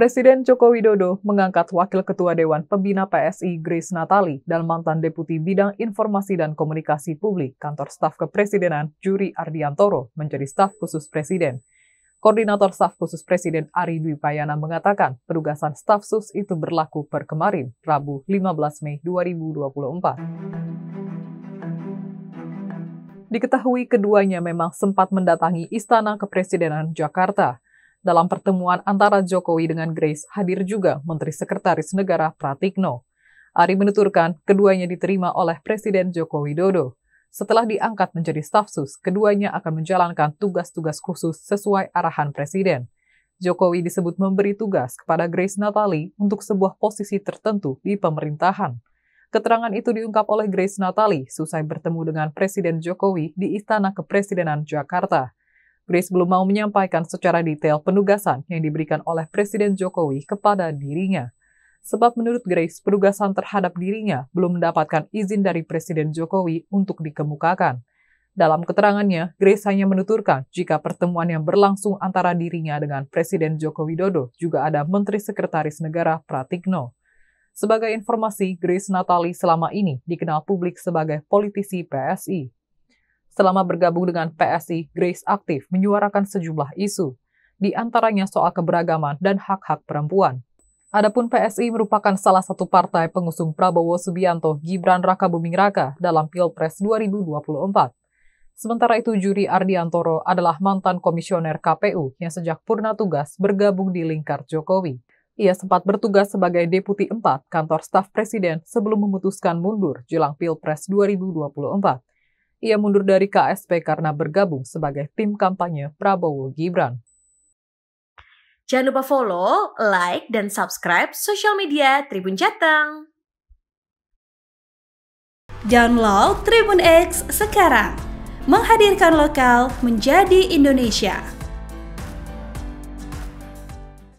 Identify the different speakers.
Speaker 1: Presiden Joko Widodo mengangkat Wakil Ketua Dewan Pembina PSI Grace Natali dan mantan Deputi Bidang Informasi dan Komunikasi Publik Kantor Staf Kepresidenan Juri Ardiantoro menjadi staf khusus Presiden. Koordinator Staf Khusus Presiden Ari Dwi Payana mengatakan penugasan staf sus itu berlaku per kemarin, Rabu 15 Mei 2024. Diketahui keduanya memang sempat mendatangi Istana Kepresidenan Jakarta dalam pertemuan antara Jokowi dengan Grace, hadir juga Menteri Sekretaris Negara Pratikno. Ari menuturkan keduanya diterima oleh Presiden Joko Widodo. Setelah diangkat menjadi staf sus, keduanya akan menjalankan tugas-tugas khusus sesuai arahan Presiden. Jokowi disebut memberi tugas kepada Grace Natali untuk sebuah posisi tertentu di pemerintahan. Keterangan itu diungkap oleh Grace Natali susai bertemu dengan Presiden Jokowi di Istana Kepresidenan Jakarta. Grace belum mau menyampaikan secara detail penugasan yang diberikan oleh Presiden Jokowi kepada dirinya. Sebab menurut Grace, penugasan terhadap dirinya belum mendapatkan izin dari Presiden Jokowi untuk dikemukakan. Dalam keterangannya, Grace hanya menuturkan jika pertemuan yang berlangsung antara dirinya dengan Presiden Joko Widodo juga ada Menteri Sekretaris Negara Pratikno. Sebagai informasi, Grace Natali selama ini dikenal publik sebagai politisi PSI. Selama bergabung dengan PSI, Grace aktif menyuarakan sejumlah isu, di antaranya soal keberagaman dan hak-hak perempuan. Adapun PSI merupakan salah satu partai pengusung Prabowo Subianto Gibran Raka Buming Raka dalam Pilpres 2024. Sementara itu, Juri Ardiantoro adalah mantan komisioner KPU yang sejak purna tugas bergabung di lingkar Jokowi. Ia sempat bertugas sebagai Deputi 4 Kantor Staf Presiden sebelum memutuskan mundur jelang Pilpres 2024 ia mundur dari KSP karena bergabung sebagai tim kampanye Prabowo Gibran. Jangan lupa follow, like, dan subscribe sosial media Tribun Jateng. Download Tribun X sekarang. Menghadirkan lokal menjadi Indonesia.